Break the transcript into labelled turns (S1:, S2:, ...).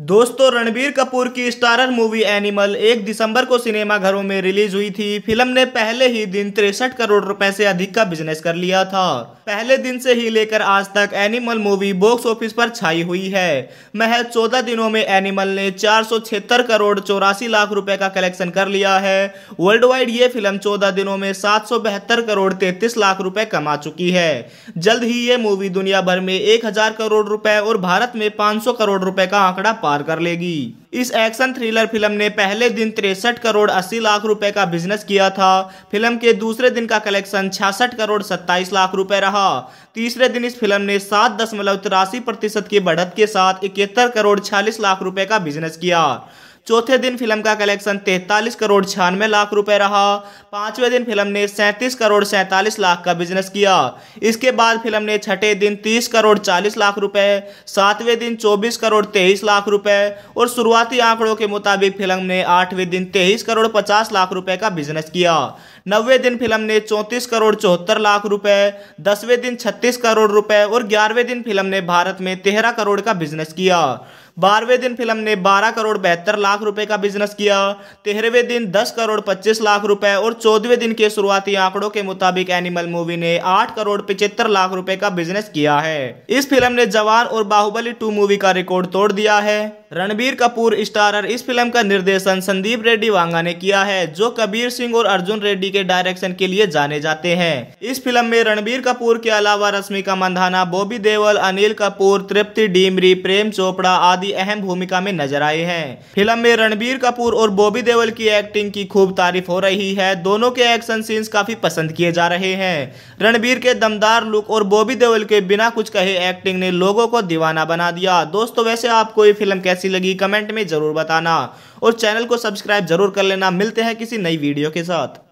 S1: दोस्तों रणबीर कपूर की starrer movie animal एक दिसंबर को सिनेमाघरों में रिलीज हुई थी फिल्म ने पहले ही दिन तिरसठ करोड़ रुपए से अधिक का बिजनेस कर लिया था पहले दिन से ही लेकर आज तक एनिमल मूवी बॉक्स ऑफिस पर छाई हुई है महज चौदह दिनों में एनिमल ने चार करोड़ चौरासी लाख रुपए का कलेक्शन कर लिया है वर्ल्ड वाइड ये फिल्म चौदह दिनों में सात करोड़ तैतीस लाख रुपए कमा चुकी है जल्द ही ये मूवी दुनिया भर में एक करोड़ रुपए और भारत में पांच करोड़ रुपए का आंकड़ा पार कर लेगी इस एक्शन थ्रिलर फिल्म ने पहले दिन तिरसठ करोड़ अस्सी लाख रुपए का बिजनेस किया था फिल्म के दूसरे दिन का कलेक्शन छियासठ करोड़ सत्ताईस लाख रुपए रहा तीसरे दिन इस फिल्म ने सात दशमलव तिरासी प्रतिशत की बढ़त के साथ इकहत्तर करोड़ छियालीस लाख रुपए का बिजनेस किया चौथे दिन फिल्म का कलेक्शन तैतालीस करोड़ छियानवे लाख रुपए रहा पांचवें दिन फिल्म ने सैंतीस करोड़ सैंतालीस लाख का बिजनेस किया इसके बाद फिल्म ने छठे दिन तीस करोड़ चालीस लाख रुपए सातवें दिन चौबीस करोड़ तेईस लाख रुपए और शुरुआती आंकड़ों के मुताबिक फिल्म ने आठवें दिन तेईस करोड़ पचास लाख रुपए का बिजनेस किया नब्बे दिन फिल्म ने चौंतीस करोड़ चौहत्तर लाख रुपए दसवें दिन छत्तीस करोड़ रुपए और ग्यारहवें दिन फिल्म ने भारत में तेरह करोड़ का बिजनेस किया बारहवें दिन फिल्म ने 12 करोड़ बहत्तर लाख रुपए का बिजनेस किया तेरहवें दिन 10 करोड़ 25 लाख रुपए और चौदहवें दिन के शुरुआती आंकड़ों के मुताबिक एनिमल मूवी ने 8 करोड़ पिछहत्तर लाख रुपए का बिजनेस किया है इस फिल्म ने जवान और बाहुबली टू मूवी का रिकॉर्ड तोड़ दिया है रणबीर कपूर स्टारर इस फिल्म का निर्देशन संदीप रेड्डी वांगा ने किया है जो कबीर सिंह और अर्जुन रेड्डी के डायरेक्शन के लिए जाने जाते हैं इस फिल्म में रणबीर कपूर के अलावा रश्मिका मंधाना बॉबी देवल अनिल कपूर तृप्ति डीमरी प्रेम चोपड़ा आदि अहम भूमिका में नजर आए हैं फिल्म में रणबीर कपूर और बॉबी देवल की एक्टिंग की खूब तारीफ हो रही है दोनों के एक्शन सीन्स काफी पसंद किए जा रहे हैं रणबीर के दमदार लुक और बॉबी देवल के बिना कुछ कहे एक्टिंग ने लोगों को दीवाना बना दिया दोस्तों वैसे आपको ये फिल्म कैसी कैसी लगी कमेंट में जरूर बताना और चैनल को सब्सक्राइब जरूर कर लेना मिलते हैं किसी नई वीडियो के साथ